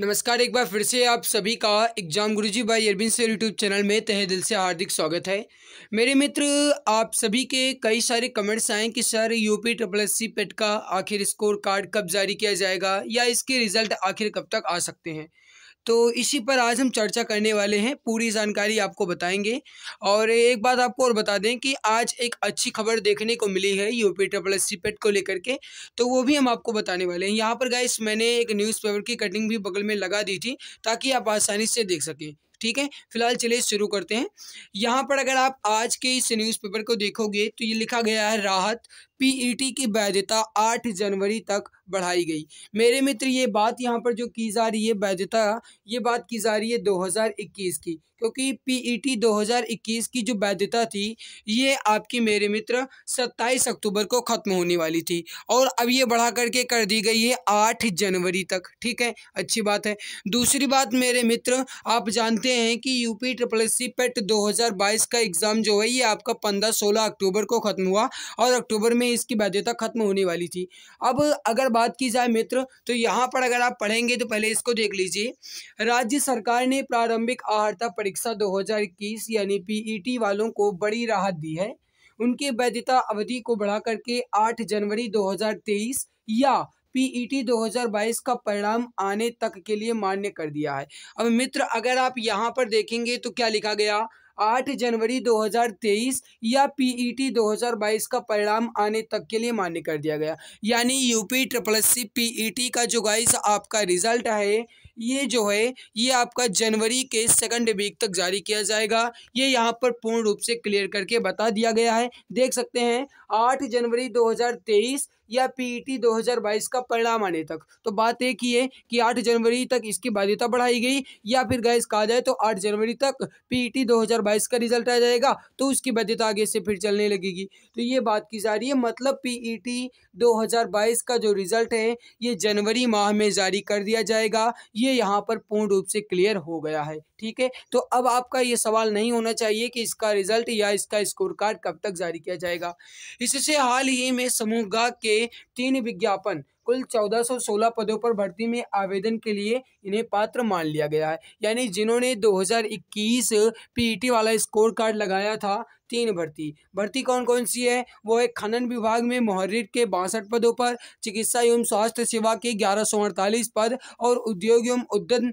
नमस्कार एक बार फिर से आप सभी का exam Guruji by Arvind sir YouTube channel में तहे दिल से हार्दिक स्वागत है मेरे मित्र आप सभी के कई सारे कमेंट्स आए कि sir UP triple S C PET का आखिर स्कोर कार्ड कब जारी किया जाएगा या इसके रिजल्ट आखिर कब तक आ सकते हैं तो इसी पर आज हम चर्चा करने वाले हैं पूरी जानकारी आपको बताएंगे और एक बात आपको और बता दें कि आज एक अच्छी खबर देखने को मिली है यूपी ट्रिपल एस पेट को लेकर के तो वो भी हम आपको बताने वाले हैं यहाँ पर गाइस मैंने एक न्यूज़पेपर की कटिंग भी बगल में लगा दी थी ताकि आप आसानी से देख सकें ठीक है फिलहाल चलिए शुरू करते हैं यहाँ पर अगर आप आज के इस न्यूज़पेपर को देखोगे तो ये लिखा गया है राहत पीईटी e की वैधता 8 जनवरी तक बढ़ाई गई मेरे मित्र ये बात यहाँ पर जो की जा रही है वैधता ये बात की जा रही है 2021 की क्योंकि पीईटी e 2021 की जो वैधता थी ये आपकी मेरे मित्र 27 अक्टूबर को ख़त्म होने वाली थी और अब ये बढ़ा करके कर दी गई है 8 जनवरी तक ठीक है अच्छी बात है दूसरी बात मेरे मित्र आप जानते हैं कि यूपी ट्रिपल सी पेट दो का एग्ज़ाम जो है ये आपका पंद्रह सोलह अक्टूबर को ख़त्म हुआ और अक्टूबर में में इसकी वैधता खत्म होने वाली थी अब अगर बात की जाए मित्र तो यहाँ पर अगर आप पढ़ेंगे तो पहले इसको देख लीजिए राज्य सरकार ने प्रारंभिक आहारता परीक्षा 2021 यानी पीईटी e वालों को बड़ी राहत दी है उनकी वैधता अवधि को बढ़ा करके आठ जनवरी दो या पीईटी e 2022 का परिणाम आने तक के लिए मान्य कर दिया है अब मित्र अगर आप यहाँ पर देखेंगे तो क्या लिखा गया आठ जनवरी 2023 या पीईटी 2022 का परिणाम आने तक के लिए मान्य कर दिया गया यानी यूपी ट्रिपल सी पी का जो गाइस आपका रिजल्ट है ये जो है ये आपका जनवरी के सेकंड वीक तक जारी किया जाएगा ये यहाँ पर पूर्ण रूप से क्लियर करके बता दिया गया है देख सकते हैं आठ जनवरी 2023 या पीईटी e 2022 का परिणाम आने तक तो बात एक ही है कि 8 जनवरी तक इसकी बाध्यता बढ़ाई गई या फिर गैस कहा जाए तो 8 जनवरी तक पीईटी e 2022 का रिजल्ट आ जाएगा तो उसकी बाध्यता आगे से फिर चलने लगेगी तो ये बात की जा रही है मतलब पीईटी e 2022 का जो रिजल्ट है ये जनवरी माह में जारी कर दिया जाएगा ये यहाँ पर पूर्ण रूप से क्लियर हो गया है ठीक है तो अब आपका ये सवाल नहीं होना चाहिए कि इसका रिजल्ट या इसका स्कोर कार्ड कब तक जारी किया जाएगा इससे हाल ही में समूह के तीन विज्ञापन कुल 1416 पदों पर भर्ती में आवेदन के लिए इन्हें पात्र मान लिया गया है यानी जिन्होंने 2021 पीटी e वाला स्कोर कार्ड लगाया था तीन भर्ती भर्ती कौन कौन सी है वो है खनन विभाग में मोहर्रिक के बासठ पदों पर चिकित्सा एवं स्वास्थ्य सेवा के ग्यारह सौ अड़तालीस पद और उद्योग एवं उद्यम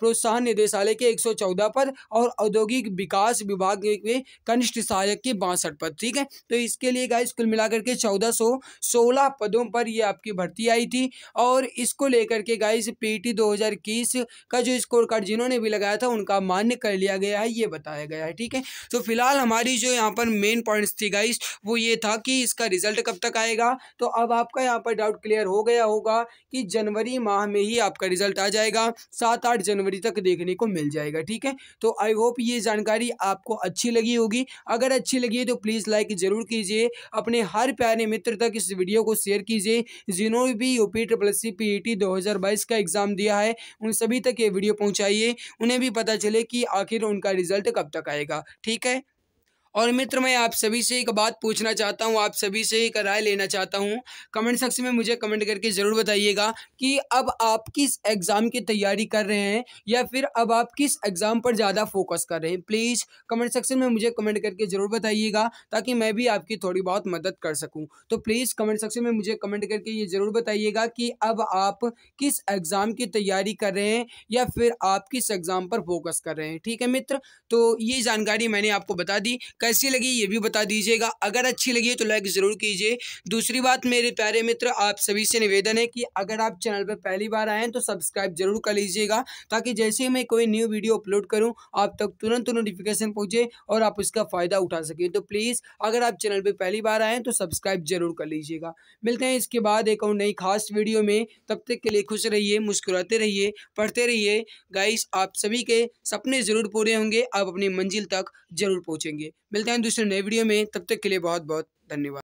प्रोत्साहन निदेशालय के 114 पद और औद्योगिक विकास विभाग में कनिष्ठ सहायक के बासठ पद ठीक है तो इसके लिए गाइस कुल मिलाकर के 1416 पदों पर ये आपकी भर्ती की आई थी और इसको लेकर के गाइस पीटी 2021 का जो स्कोर कार्ड जिन्होंने भी लगाया था उनका मान्य कर लिया गया है ये बताया गया है ठीक है तो फिलहाल हमारी जो यहाँ पर मेन पॉइंट्स थी गाइस वो ये था कि इसका रिजल्ट कब तक आएगा तो अब आपका यहाँ पर डाउट क्लियर हो गया होगा कि जनवरी माह में ही आपका रिजल्ट आ जाएगा सात आठ जनवरी तक देखने को मिल जाएगा ठीक है तो आई होप ये जानकारी आपको अच्छी लगी होगी अगर अच्छी लगी है तो प्लीज़ लाइक ज़रूर कीजिए अपने हर प्यारे मित्र तक इस वीडियो को शेयर कीजिए जिन्होंने B UP triple C PET 2022 का एग्ज़ाम दिया है उन सभी तक ये वीडियो पहुंचाइए उन्हें भी पता चले कि आखिर उनका रिजल्ट कब तक आएगा ठीक है और मित्र मैं आप सभी से एक बात पूछना चाहता हूँ आप सभी से एक राय लेना चाहता हूँ कमेंट सेक्शन में मुझे कमेंट करके ज़रूर बताइएगा कि अब आप किस एग्ज़ाम की तैयारी कर रहे हैं या फिर अब आप किस एग्ज़ाम पर ज़्यादा फोकस कर रहे हैं प्लीज़ कमेंट सेक्शन में मुझे कमेंट करके ज़रूर बताइएगा ताकि मैं भी आपकी थोड़ी बहुत मदद कर सकूँ तो प्लीज़ कमेंट सेक्शन में मुझे कमेंट करके ये ज़रूर बताइएगा कि अब आप किस एग्ज़ाम की तैयारी कर रहे हैं या फिर आप किस एग्ज़ाम पर फोकस कर रहे हैं ठीक है मित्र तो ये जानकारी मैंने आपको बता दी कैसी लगी ये भी बता दीजिएगा अगर अच्छी लगी है तो लाइक ज़रूर कीजिए दूसरी बात मेरे प्यारे मित्र आप सभी से निवेदन है कि अगर आप चैनल पर पहली बार आएँ तो सब्सक्राइब जरूर कर लीजिएगा ताकि जैसे ही मैं कोई न्यू वीडियो अपलोड करूँ आप तक तुरंत नोटिफिकेशन पहुँचे और आप उसका फ़ायदा उठा सकें तो प्लीज़ अगर आप चैनल पर पहली बार आएँ तो सब्सक्राइब जरूर कर लीजिएगा मिलते हैं इसके बाद एक और नई खास वीडियो में तब तक के लिए खुश रहिए मुस्कुराते रहिए पढ़ते रहिए गाइस आप सभी के सपने ज़रूर पूरे होंगे आप अपनी मंजिल तक ज़रूर पहुँचेंगे मिलते हैं दूसरे नए वीडियो में तब तक के लिए बहुत बहुत धन्यवाद